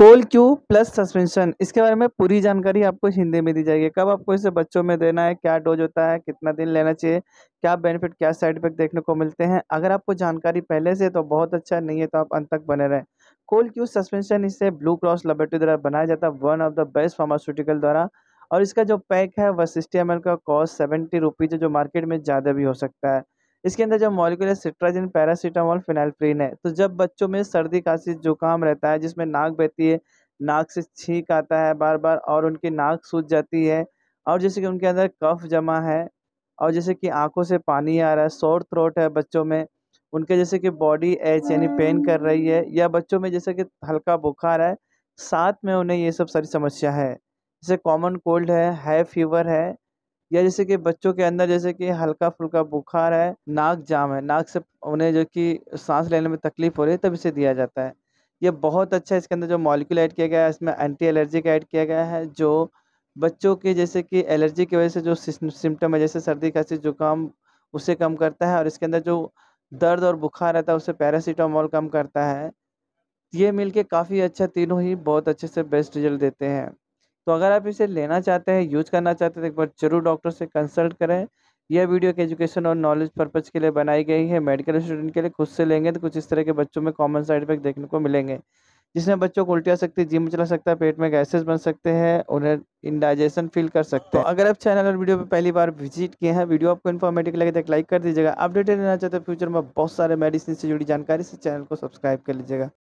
कोल Q plus suspension इसके बारे में पूरी जानकारी आपको हिंदी में दी जाएगी कब आपको इसे बच्चों में देना है क्या डोज होता है कितना दिन लेना चाहिए क्या बेनिफिट क्या साइड इफेक्ट देखने को मिलते हैं अगर आपको जानकारी पहले से तो बहुत अच्छा नहीं है तो आप अंत तक बने रहें कोल क्यू सस्पेंशन इसे ब्लू क्रॉस लेबोरेटरी द्वारा बनाया जाता है one of the best pharmaceutical द्वारा और इसका जो पैक है वह सिक्सटी एम का कॉस्ट सेवेंटी रुपीज़ जो मार्केट में ज़्यादा भी हो सकता है इसके अंदर जो मॉलिकुलर सिट्राजिन पैरासीटामोल फिनाइलप्रीन है तो जब बच्चों में सर्दी खांसी जुकाम रहता है जिसमें नाक बहती है नाक से छींक आता है बार बार और उनकी नाक सूज जाती है और जैसे कि उनके अंदर कफ जमा है और जैसे कि आंखों से पानी आ रहा है शोर थ्रोट है बच्चों में उनके जैसे कि बॉडी एच यानी पेन कर रही है या बच्चों में जैसे कि हल्का बुखार है साथ में उन्हें ये सब सारी समस्या है जैसे कॉमन कोल्ड है हाई फीवर है या जैसे कि बच्चों के अंदर जैसे कि हल्का फुल्का बुखार है नाक जाम है नाक से उन्हें जो कि सांस लेने में तकलीफ हो रही है तब इसे दिया जाता है ये बहुत अच्छा इसके अंदर जो मॉलिक्यूल ऐड किया गया है इसमें एंटी एलर्जिक ऐड किया गया है जो बच्चों के जैसे कि एलर्जी की वजह से जो सिम्टम है जैसे सर्दी खांसी जुकाम उसे कम करता है और इसके अंदर जो दर्द और बुखार रहता है उसे पैरासीटामोल कम करता है ये मिलके काफ़ी अच्छा तीनों ही बहुत अच्छे से बेस्ट रिजल्ट देते हैं तो अगर आप इसे लेना चाहते हैं यूज करना चाहते हैं तो एक बार जरूर डॉक्टर से कंसल्ट करें यह वीडियो के एजुकेशन और नॉलेज पर्पज़ के लिए बनाई गई है मेडिकल स्टूडेंट के लिए खुद से लेंगे तो कुछ इस तरह के बच्चों में कॉमन साइड इफेक्ट देखने को मिलेंगे जिसमें बच्चों को उल्टी आ सकती है जिम चला सकता है पेट में गैसेस बन सकते हैं उन्हें इंडाइजेशन फील कर सकते हैं तो अगर आप चैनल और वीडियो पर पहली बार विजिट किए हैं वीडियो आपको इन्फॉर्मेटिव लगे तो लाइक कर दीजिएगा अपडेटेड रहना चाहते हैं फ्यूचर में बहुत सारे मेडिसिन से जुड़ी जानकारी से चैनल को सब्सक्राइब कर लीजिएगा